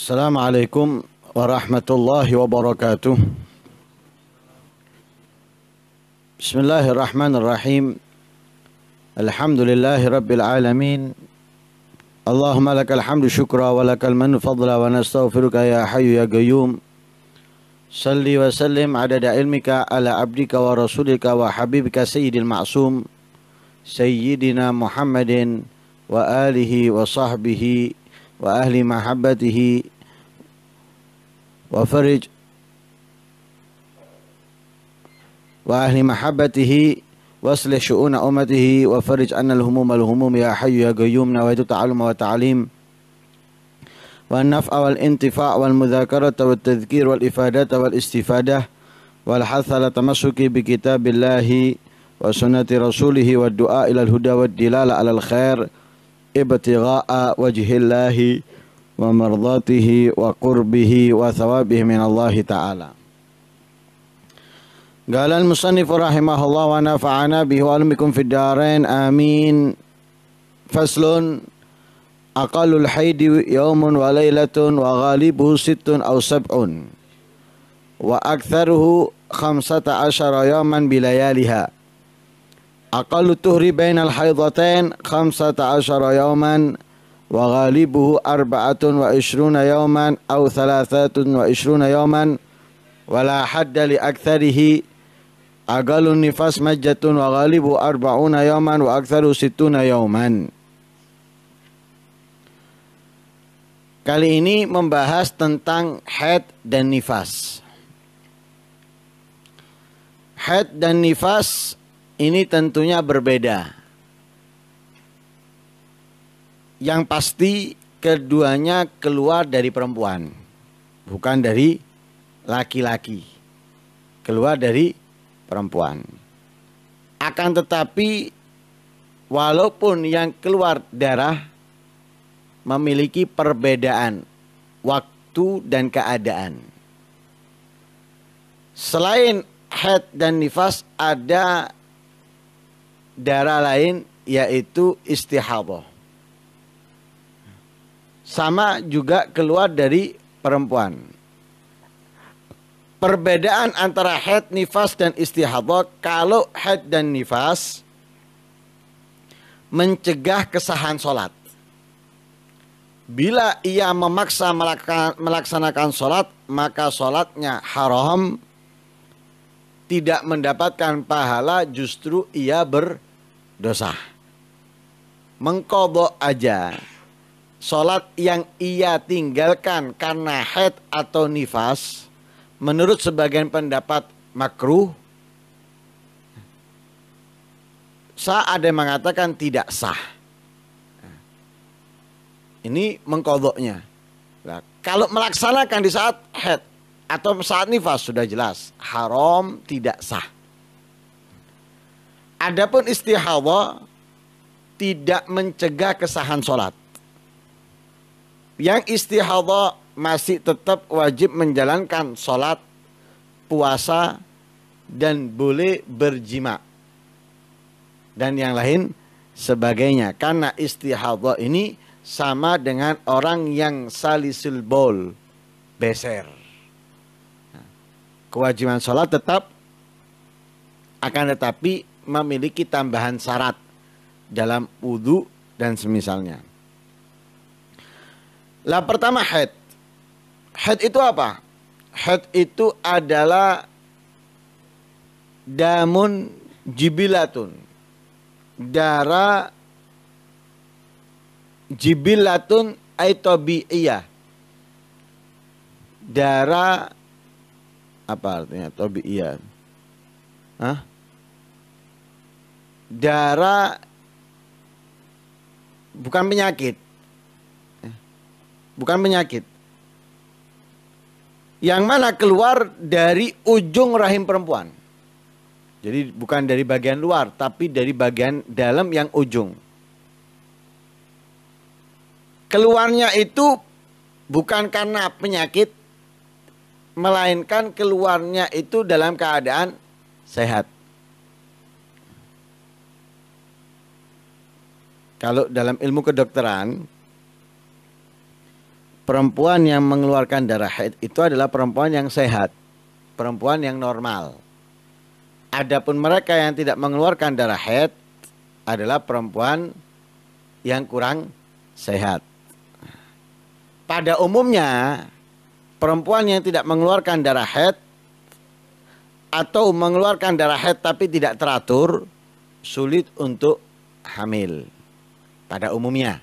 السلام عليكم ورحمة الله وبركاته بسم الله الرحمن الرحيم الحمد لله رب العالمين اللهم لك الحمد شكرا ولك المن فضلا ونستغفرك يا حي يا قيوم صل وسلم عدد علمك على عبدك ورسولك وحبيبك سيد المعصوم سيدنا محمد وآله وصحبه وأهل محبته وفرج وأهل محبته واصلح شؤون أمته وفرج أن الهموم الهموم يا حي يا قيوم نويت تعلم وتعليم والنفع والانتفاع والمذاكرة والتذكير والإفادة والاستفادة والحث على التمسك بكتاب الله وسنة رسوله والدعاء إلى الهدى والدلالة على الخير ابتغاء وجه الله ومرضاته وقربه وثوابه من الله تعالى قال المصنف رحمه الله ونفعنا به وعلمكم في الدارين آمين فصل أقل الحيد يوم وليلة وغالبه ست أو سبع وأكثره خمسة عشر يوما بليالها Aqallu tuhri bainal haidhatain 15 yawman wa ghalibuhu arba'atun wa ishruna yawman aw thalathatun wa ishruna yawman wa la hadda li aktsarihi aqalun nifas majjatun wa ghalibuhu arba'una yawman wa aktsaru situna yawman Kali ini membahas tentang haid dan nifas. Haid dan nifas ini tentunya berbeda. Yang pasti keduanya keluar dari perempuan, bukan dari laki-laki. Keluar dari perempuan. Akan tetapi walaupun yang keluar darah memiliki perbedaan waktu dan keadaan. Selain head dan nifas ada darah lain yaitu istihadah. Sama juga keluar dari perempuan. Perbedaan antara head, nifas, dan istihadah kalau head dan nifas mencegah kesahan sholat. Bila ia memaksa melaksanakan sholat, maka sholatnya haram, tidak mendapatkan pahala, justru ia ber dosa. Mengkodok aja sholat yang ia tinggalkan karena head atau nifas menurut sebagian pendapat makruh sah ada yang mengatakan tidak sah ini mengkodoknya nah, kalau melaksanakan di saat head atau saat nifas sudah jelas haram tidak sah Adapun istihawa tidak mencegah kesahan sholat. Yang istihawa masih tetap wajib menjalankan sholat, puasa, dan boleh berjima. Dan yang lain sebagainya. Karena istihawa ini sama dengan orang yang salisul bol, beser. Nah, kewajiban sholat tetap akan tetapi memiliki tambahan syarat dalam wudhu dan semisalnya. Lah pertama head. Head itu apa? Head itu adalah damun jibilatun. Darah jibilatun aitobi'iyah. Darah apa artinya tobi'iyah? Hah? darah bukan penyakit. Bukan penyakit. Yang mana keluar dari ujung rahim perempuan. Jadi bukan dari bagian luar, tapi dari bagian dalam yang ujung. Keluarnya itu bukan karena penyakit, melainkan keluarnya itu dalam keadaan sehat. Kalau dalam ilmu kedokteran, perempuan yang mengeluarkan darah haid itu adalah perempuan yang sehat, perempuan yang normal. Adapun mereka yang tidak mengeluarkan darah haid adalah perempuan yang kurang sehat. Pada umumnya, perempuan yang tidak mengeluarkan darah haid atau mengeluarkan darah haid tapi tidak teratur sulit untuk hamil pada umumnya.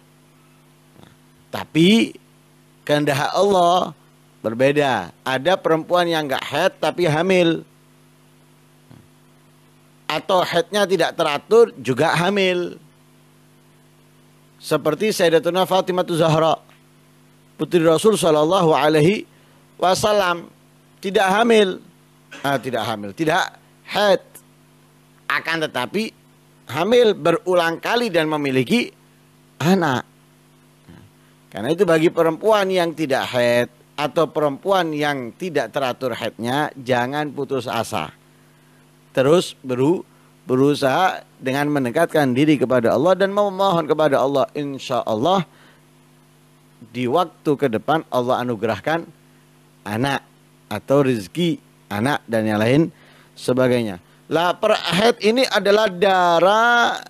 Tapi kehendak Allah berbeda. Ada perempuan yang nggak head tapi hamil. Atau headnya tidak teratur juga hamil. Seperti Sayyidatuna Fatimah Zahra. Putri Rasul Shallallahu Alaihi Wasallam. Tidak hamil. Ah, tidak hamil. Tidak head. Akan tetapi hamil berulang kali dan memiliki anak. Karena itu bagi perempuan yang tidak head atau perempuan yang tidak teratur headnya jangan putus asa. Terus beru berusaha dengan mendekatkan diri kepada Allah dan memohon kepada Allah. Insya Allah di waktu ke depan Allah anugerahkan anak atau rezeki anak dan yang lain sebagainya. Lah per head ini adalah darah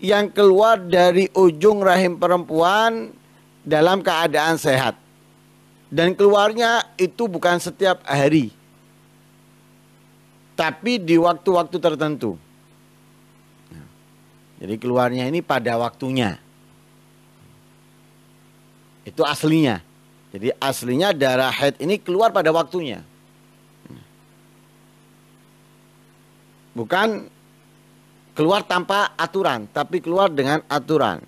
yang keluar dari ujung rahim perempuan dalam keadaan sehat. Dan keluarnya itu bukan setiap hari. Tapi di waktu-waktu tertentu. Jadi keluarnya ini pada waktunya. Itu aslinya. Jadi aslinya darah head ini keluar pada waktunya. Bukan keluar tanpa aturan, tapi keluar dengan aturan.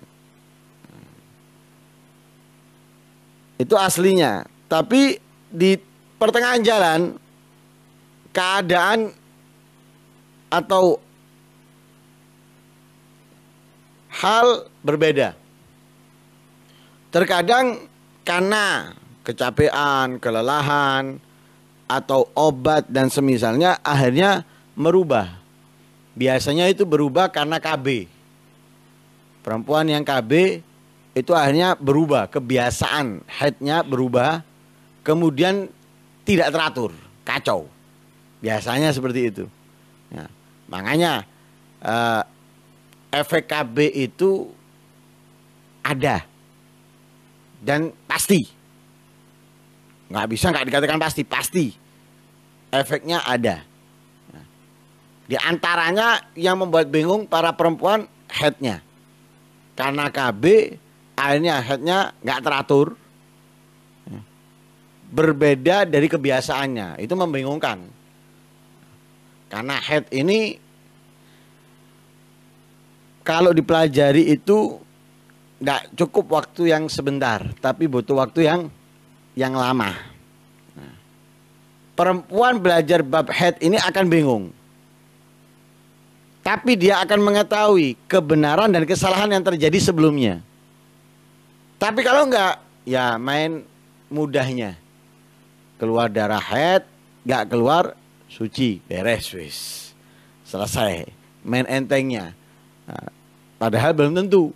Itu aslinya. Tapi di pertengahan jalan keadaan atau hal berbeda. Terkadang karena kecapean, kelelahan, atau obat dan semisalnya akhirnya merubah Biasanya itu berubah karena KB. Perempuan yang KB itu akhirnya berubah, kebiasaan headnya berubah, kemudian tidak teratur, kacau. Biasanya seperti itu. Ya. Makanya eh, efek KB itu ada dan pasti. Nggak bisa nggak dikatakan pasti, pasti. Efeknya ada. Di antaranya yang membuat bingung para perempuan headnya. Karena KB akhirnya headnya nggak teratur. Berbeda dari kebiasaannya. Itu membingungkan. Karena head ini kalau dipelajari itu nggak cukup waktu yang sebentar, tapi butuh waktu yang yang lama. Nah, perempuan belajar bab head ini akan bingung tapi dia akan mengetahui kebenaran dan kesalahan yang terjadi sebelumnya. Tapi kalau enggak, ya main mudahnya. Keluar darah head, enggak keluar suci, beres wis. Selesai, main entengnya. Nah, padahal belum tentu.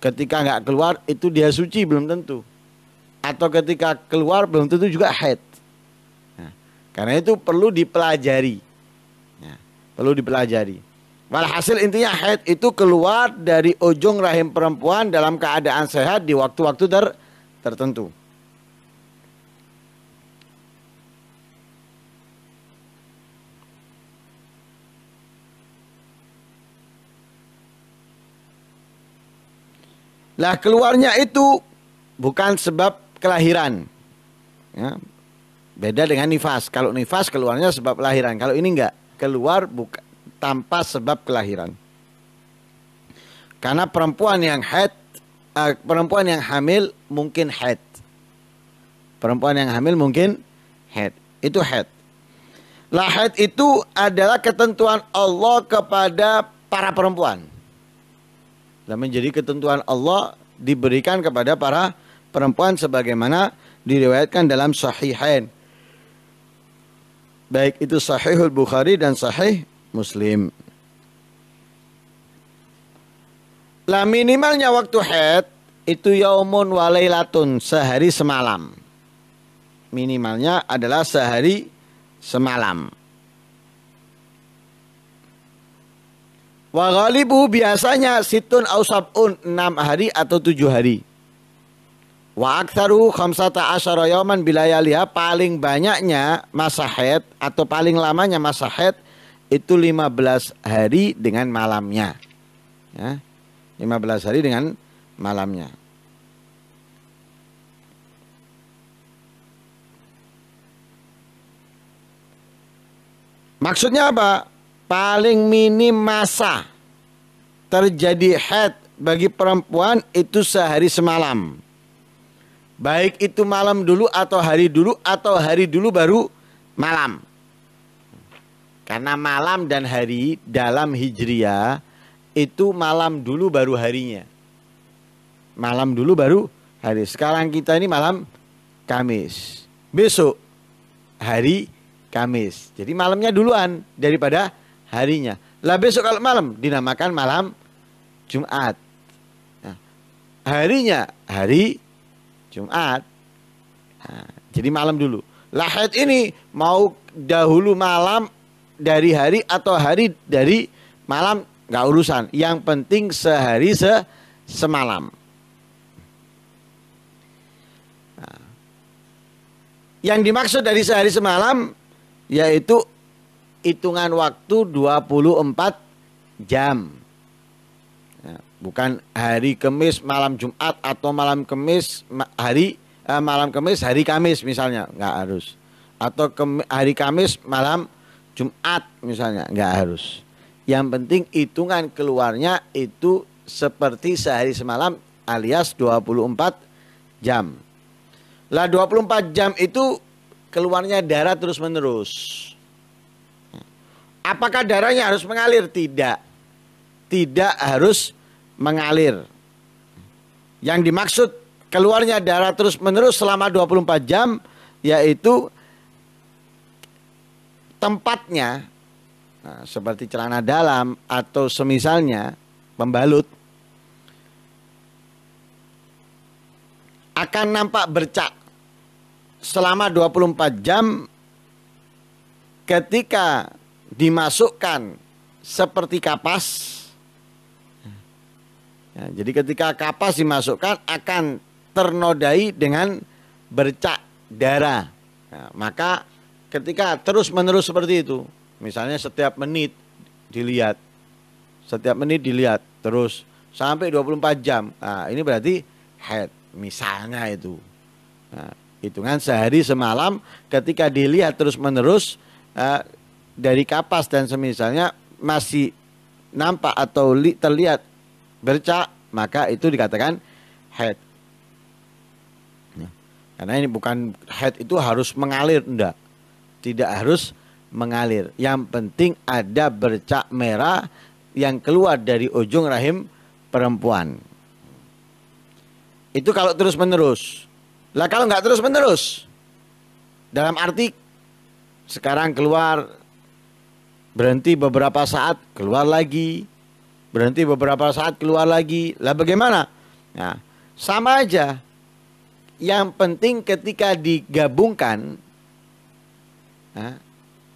Ketika enggak keluar itu dia suci belum tentu. Atau ketika keluar belum tentu juga head. Nah, karena itu perlu dipelajari. Nah, perlu dipelajari. Walhasil intinya haid itu keluar dari ujung rahim perempuan dalam keadaan sehat di waktu-waktu ter tertentu. Lah keluarnya itu bukan sebab kelahiran. Ya. Beda dengan nifas. Kalau nifas keluarnya sebab kelahiran. Kalau ini enggak. Keluar bukan tanpa sebab kelahiran. Karena perempuan yang haid, eh, perempuan yang hamil mungkin haid. Perempuan yang hamil mungkin haid. Itu haid. Lah haid itu adalah ketentuan Allah kepada para perempuan. Dan menjadi ketentuan Allah diberikan kepada para perempuan sebagaimana diriwayatkan dalam sahihain. Baik itu sahihul Bukhari dan sahih muslim. Lah minimalnya waktu haid itu yaumun walailatun sehari semalam. Minimalnya adalah sehari semalam. Wagalibu biasanya situn ausabun enam hari atau tujuh hari. Wa aktsaru khamsata asyara yauman bilayaliha paling banyaknya masa haid atau paling lamanya masa haid itu 15 hari dengan malamnya. Ya. 15 hari dengan malamnya. Maksudnya apa? Paling minim masa terjadi head bagi perempuan itu sehari semalam. Baik itu malam dulu atau hari dulu atau hari dulu baru malam. Karena malam dan hari dalam Hijriah itu malam dulu baru harinya. Malam dulu baru hari. Sekarang kita ini malam Kamis. Besok hari Kamis. Jadi malamnya duluan daripada harinya. Lah besok kalau malam dinamakan malam Jumat. Nah, harinya hari Jumat. Nah, jadi malam dulu. Lahat ini mau dahulu malam dari hari atau hari dari malam nggak urusan. Yang penting sehari se semalam. Nah. Yang dimaksud dari sehari semalam yaitu hitungan waktu 24 jam. Ya, bukan hari kemis malam Jumat atau malam kemis hari eh, malam Kamis hari Kamis misalnya nggak harus atau hari Kamis malam Jumat misalnya nggak harus. Yang penting hitungan keluarnya itu seperti sehari semalam alias 24 jam. Lah 24 jam itu keluarnya darah terus menerus. Apakah darahnya harus mengalir? Tidak. Tidak harus mengalir. Yang dimaksud keluarnya darah terus menerus selama 24 jam yaitu tempatnya nah, seperti celana dalam atau semisalnya pembalut akan nampak bercak selama 24 jam ketika dimasukkan seperti kapas. Ya, jadi ketika kapas dimasukkan akan ternodai dengan bercak darah. Nah, maka ketika terus-menerus seperti itu, misalnya setiap menit dilihat, setiap menit dilihat terus sampai 24 jam. Nah, ini berarti head misalnya itu. Nah, hitungan sehari semalam ketika dilihat terus-menerus nah, dari kapas dan semisalnya masih nampak atau li, terlihat bercak, maka itu dikatakan head. Nah, karena ini bukan head itu harus mengalir enggak tidak harus mengalir. Yang penting ada bercak merah yang keluar dari ujung rahim perempuan. Itu kalau terus menerus. Lah kalau nggak terus menerus, dalam arti sekarang keluar berhenti beberapa saat keluar lagi berhenti beberapa saat keluar lagi lah bagaimana nah sama aja yang penting ketika digabungkan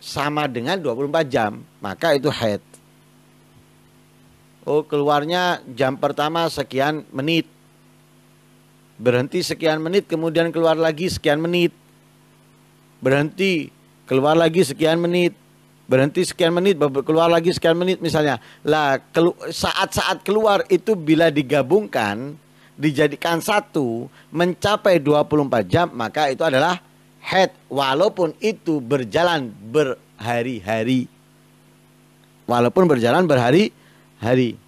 sama dengan 24 jam, maka itu head Oh, keluarnya jam pertama sekian menit. Berhenti sekian menit, kemudian keluar lagi sekian menit. Berhenti, keluar lagi sekian menit. Berhenti sekian menit, keluar lagi sekian menit misalnya. Lah, saat-saat keluar itu bila digabungkan dijadikan satu mencapai 24 jam, maka itu adalah head walaupun itu berjalan berhari-hari. Walaupun berjalan berhari-hari.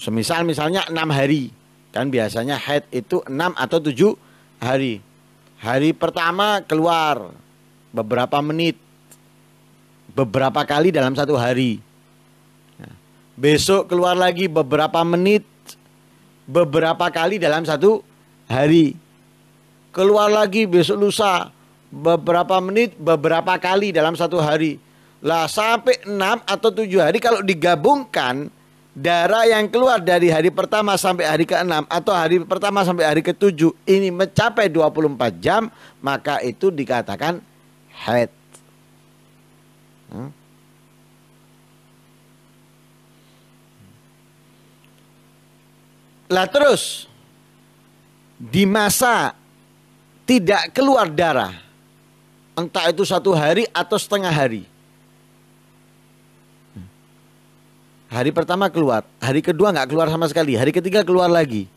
Semisal misalnya enam hari. Kan biasanya head itu enam atau tujuh hari. Hari pertama keluar beberapa menit. Beberapa kali dalam satu hari. Besok keluar lagi beberapa menit, beberapa kali dalam satu hari keluar lagi besok lusa beberapa menit beberapa kali dalam satu hari lah sampai enam atau tujuh hari kalau digabungkan darah yang keluar dari hari pertama sampai hari ke-6 atau hari pertama sampai hari ke-7 ini mencapai 24 jam maka itu dikatakan head Hmm? Lah terus di masa tidak keluar darah. Entah itu satu hari atau setengah hari. Hari pertama keluar, hari kedua nggak keluar sama sekali, hari ketiga keluar lagi.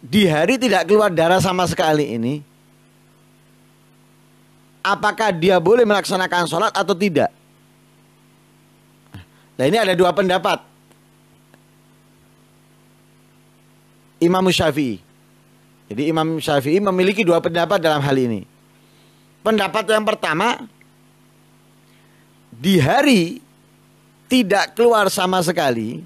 Di hari tidak keluar darah sama sekali ini, apakah dia boleh melaksanakan sholat atau tidak? Nah ini ada dua pendapat. Imam Syafi'i jadi Imam Syafi'i memiliki dua pendapat dalam hal ini. Pendapat yang pertama, di hari tidak keluar sama sekali,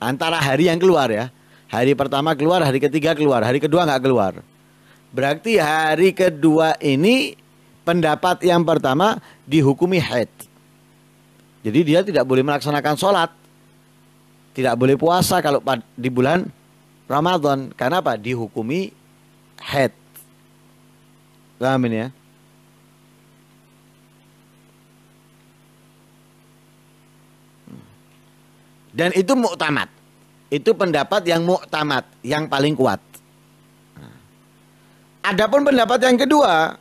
antara hari yang keluar ya, hari pertama keluar, hari ketiga keluar, hari kedua nggak keluar. Berarti hari kedua ini pendapat yang pertama dihukumi haid. Jadi dia tidak boleh melaksanakan sholat, tidak boleh puasa kalau di bulan Ramadan. Karena apa? Dihukumi head. amin ya? Dan itu muktamad. Itu pendapat yang muktamad, yang paling kuat. Adapun pendapat yang kedua,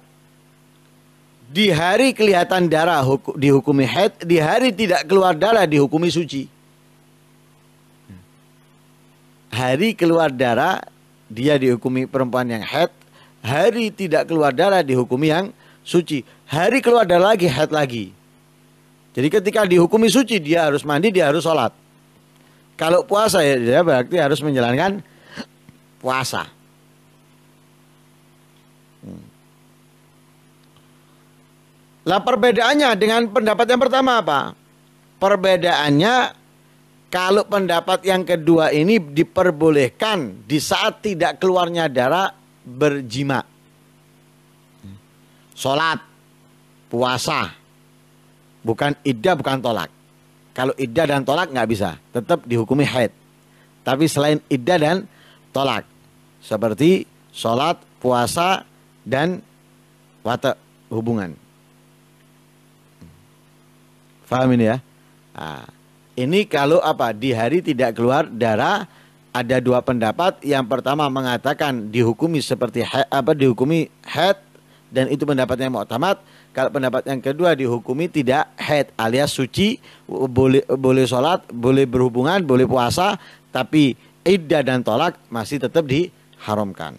di hari kelihatan darah dihukumi head di hari tidak keluar darah dihukumi suci hari keluar darah dia dihukumi perempuan yang head, hari tidak keluar darah dihukumi yang suci. Hari keluar darah lagi head lagi. Jadi ketika dihukumi suci dia harus mandi, dia harus sholat. Kalau puasa ya dia berarti harus menjalankan puasa. Hmm. Lah perbedaannya dengan pendapat yang pertama apa? Perbedaannya kalau pendapat yang kedua ini diperbolehkan di saat tidak keluarnya darah berjima. Sholat, puasa, bukan iddah bukan tolak. Kalau iddah dan tolak nggak bisa, tetap dihukumi haid. Tapi selain iddah dan tolak, seperti sholat, puasa, dan wata hubungan. Faham ini ya? Nah. Ini kalau apa di hari tidak keluar darah ada dua pendapat. Yang pertama mengatakan dihukumi seperti apa dihukumi head dan itu pendapatnya mu'tamad. Kalau pendapat yang kedua dihukumi tidak head alias suci, boleh boleh sholat, boleh berhubungan, boleh puasa, tapi ida dan tolak masih tetap diharamkan.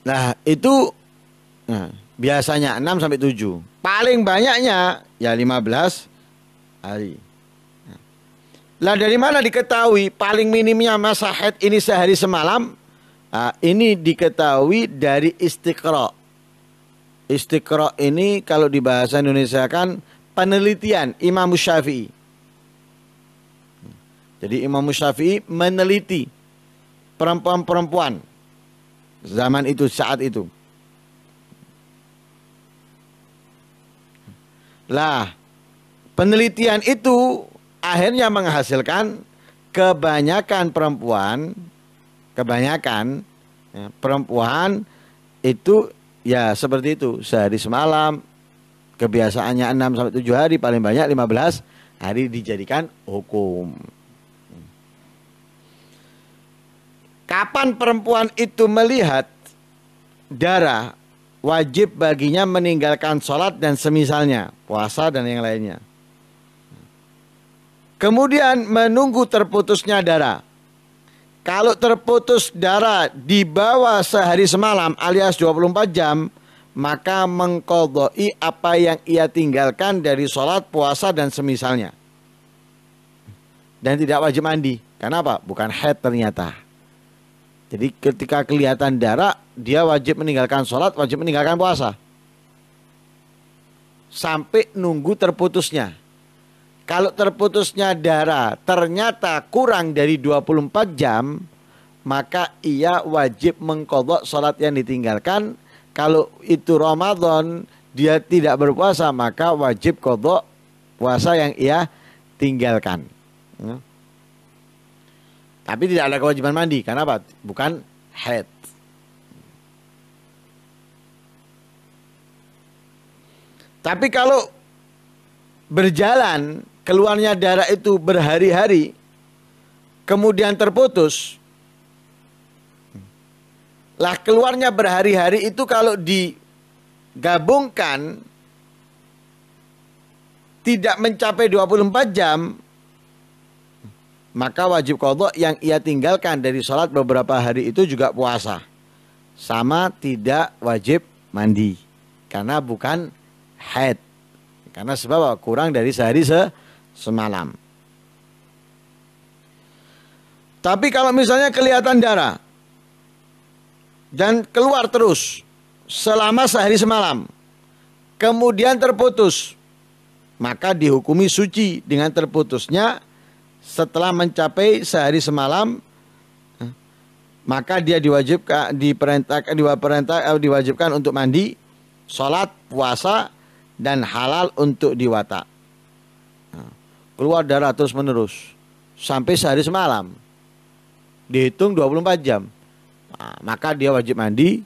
Nah itu Nah, biasanya 6 sampai 7. Paling banyaknya ya 15 hari. Nah. Lah dari mana diketahui paling minimnya masa haid ini sehari semalam? Nah, ini diketahui dari istiqra. Istiqra ini kalau di bahasa Indonesia kan penelitian Imam Syafi'i. Jadi Imam Syafi'i meneliti perempuan-perempuan zaman itu saat itu. Lah, penelitian itu akhirnya menghasilkan kebanyakan perempuan, kebanyakan ya, perempuan itu ya seperti itu sehari semalam kebiasaannya 6 sampai 7 hari paling banyak 15 hari dijadikan hukum. Kapan perempuan itu melihat darah wajib baginya meninggalkan sholat dan semisalnya, puasa dan yang lainnya. Kemudian menunggu terputusnya darah. Kalau terputus darah di bawah sehari semalam alias 24 jam, maka mengkodoi apa yang ia tinggalkan dari sholat, puasa, dan semisalnya. Dan tidak wajib mandi. Karena apa? Bukan head ternyata. Jadi ketika kelihatan darah, dia wajib meninggalkan sholat, wajib meninggalkan puasa. Sampai nunggu terputusnya. Kalau terputusnya darah ternyata kurang dari 24 jam, maka ia wajib mengkodok sholat yang ditinggalkan. Kalau itu Ramadan, dia tidak berpuasa, maka wajib kodok puasa yang ia tinggalkan. Hmm. Tapi tidak ada kewajiban mandi karena apa? Bukan head. Tapi kalau berjalan keluarnya darah itu berhari-hari kemudian terputus lah keluarnya berhari-hari itu kalau digabungkan tidak mencapai 24 jam maka wajib kodok yang ia tinggalkan dari sholat beberapa hari itu juga puasa. Sama tidak wajib mandi. Karena bukan haid. Karena sebab kurang dari sehari se semalam. Tapi kalau misalnya kelihatan darah dan keluar terus selama sehari semalam, kemudian terputus, maka dihukumi suci dengan terputusnya setelah mencapai sehari semalam maka dia diwajibkan diperintahkan diperintah eh, diwajibkan untuk mandi, sholat, puasa dan halal untuk diwata. Keluar darah terus menerus sampai sehari semalam. Dihitung 24 jam. Nah, maka dia wajib mandi,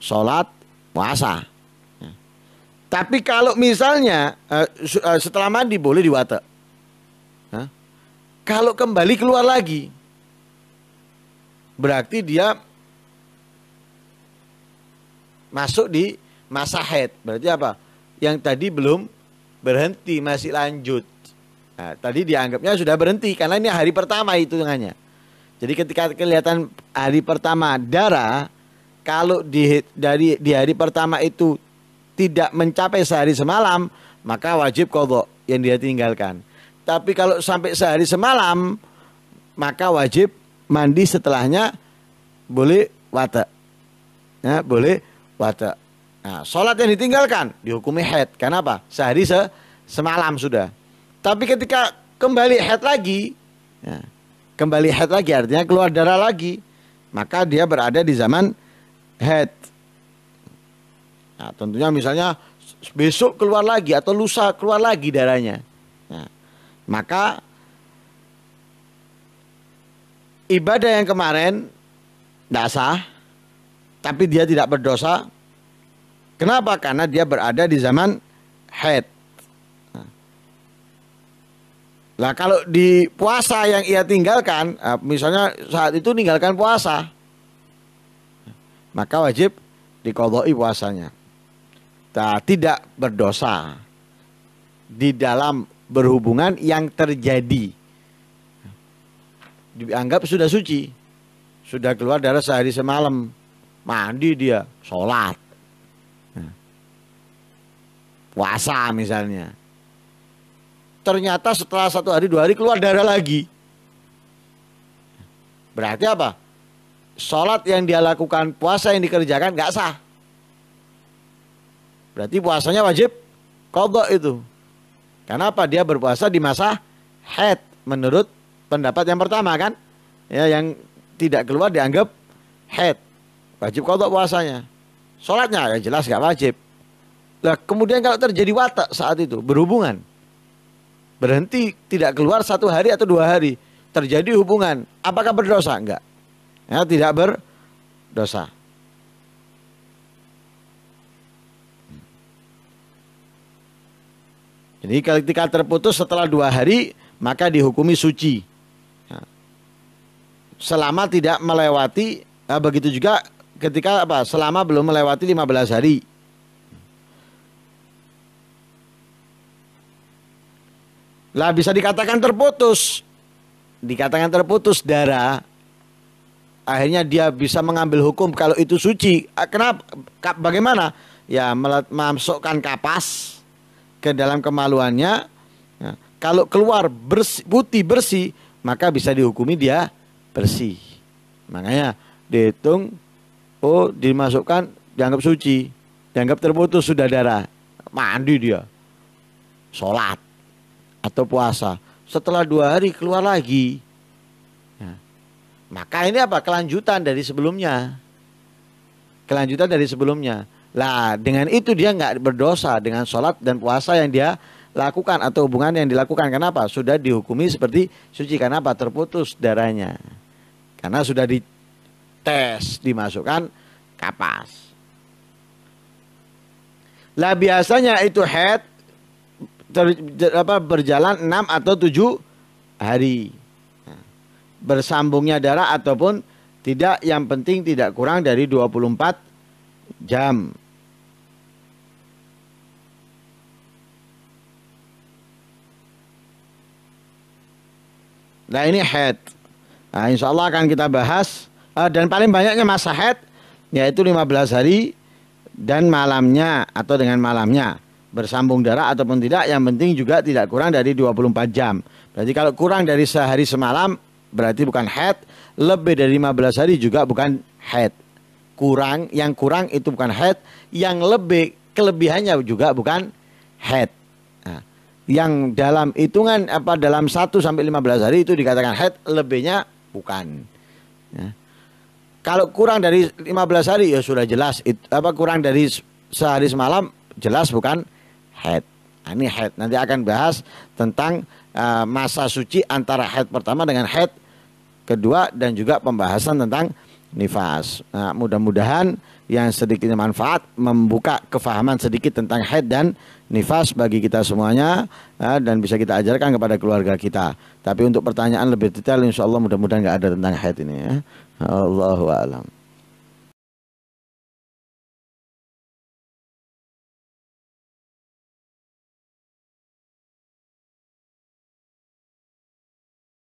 sholat, puasa. Tapi kalau misalnya eh, eh, setelah mandi boleh diwata. Kalau kembali keluar lagi, berarti dia masuk di masa head. Berarti apa? Yang tadi belum berhenti, masih lanjut. Nah, tadi dianggapnya sudah berhenti karena ini hari pertama itu tengahnya. Jadi ketika kelihatan hari pertama darah, kalau di dari di hari pertama itu tidak mencapai sehari semalam, maka wajib kodok yang dia tinggalkan. Tapi kalau sampai sehari semalam maka wajib mandi setelahnya boleh watak. Ya, boleh watak. Nah, sholat yang ditinggalkan dihukumi head. Kenapa? Sehari se semalam sudah. Tapi ketika kembali head lagi, ya, kembali head lagi artinya keluar darah lagi, maka dia berada di zaman head. Nah, tentunya misalnya besok keluar lagi atau lusa keluar lagi darahnya. Maka ibadah yang kemarin tidak sah, tapi dia tidak berdosa. Kenapa? Karena dia berada di zaman head. Nah, kalau di puasa yang ia tinggalkan, eh, misalnya saat itu tinggalkan puasa, maka wajib dikodoi puasanya. Nah, tidak berdosa di dalam berhubungan yang terjadi dianggap sudah suci sudah keluar darah sehari semalam mandi dia sholat nah. puasa misalnya ternyata setelah satu hari dua hari keluar darah lagi berarti apa sholat yang dia lakukan puasa yang dikerjakan nggak sah berarti puasanya wajib kodok itu karena apa? Dia berpuasa di masa haid menurut pendapat yang pertama kan? Ya yang tidak keluar dianggap haid. Wajib kodok puasanya. Sholatnya ya jelas gak wajib. Lah kemudian kalau terjadi watak saat itu berhubungan. Berhenti tidak keluar satu hari atau dua hari. Terjadi hubungan. Apakah berdosa? Enggak. Ya, tidak berdosa. Jadi ketika terputus setelah dua hari maka dihukumi suci. Ya. Selama tidak melewati, nah begitu juga ketika apa? Selama belum melewati 15 hari. Lah bisa dikatakan terputus. Dikatakan terputus darah. Akhirnya dia bisa mengambil hukum kalau itu suci. Ah, kenapa? Bagaimana? Ya memasukkan kapas ke dalam kemaluannya. Ya, kalau keluar bersih, putih bersih, maka bisa dihukumi dia bersih. Makanya dihitung, oh dimasukkan dianggap suci, dianggap terputus sudah darah. Mandi dia, sholat atau puasa. Setelah dua hari keluar lagi. Ya. Maka ini apa? Kelanjutan dari sebelumnya. Kelanjutan dari sebelumnya. Lah dengan itu dia nggak berdosa dengan sholat dan puasa yang dia lakukan atau hubungan yang dilakukan. Kenapa? Sudah dihukumi seperti suci. kenapa Terputus darahnya. Karena sudah dites, dimasukkan kapas. Lah biasanya itu head ter, apa, berjalan 6 atau 7 hari. Nah, bersambungnya darah ataupun tidak yang penting tidak kurang dari 24 jam. Nah ini head. Nah insya Allah akan kita bahas. Uh, dan paling banyaknya masa head yaitu 15 hari dan malamnya atau dengan malamnya bersambung darah ataupun tidak yang penting juga tidak kurang dari 24 jam. Berarti kalau kurang dari sehari semalam berarti bukan head, lebih dari 15 hari juga bukan head. Kurang yang kurang itu bukan head, yang lebih kelebihannya juga bukan head yang dalam hitungan apa dalam 1 sampai 15 hari itu dikatakan head lebihnya bukan. Ya. Kalau kurang dari 15 hari ya sudah jelas itu, apa kurang dari sehari semalam jelas bukan head nah, Ini head Nanti akan bahas tentang uh, masa suci antara head pertama dengan head kedua dan juga pembahasan tentang nifas. Nah, mudah-mudahan yang sedikitnya manfaat membuka kefahaman sedikit tentang haid dan nifas bagi kita semuanya eh, dan bisa kita ajarkan kepada keluarga kita. Tapi untuk pertanyaan lebih detail insya Allah mudah-mudahan nggak ada tentang haid ini ya. Allahu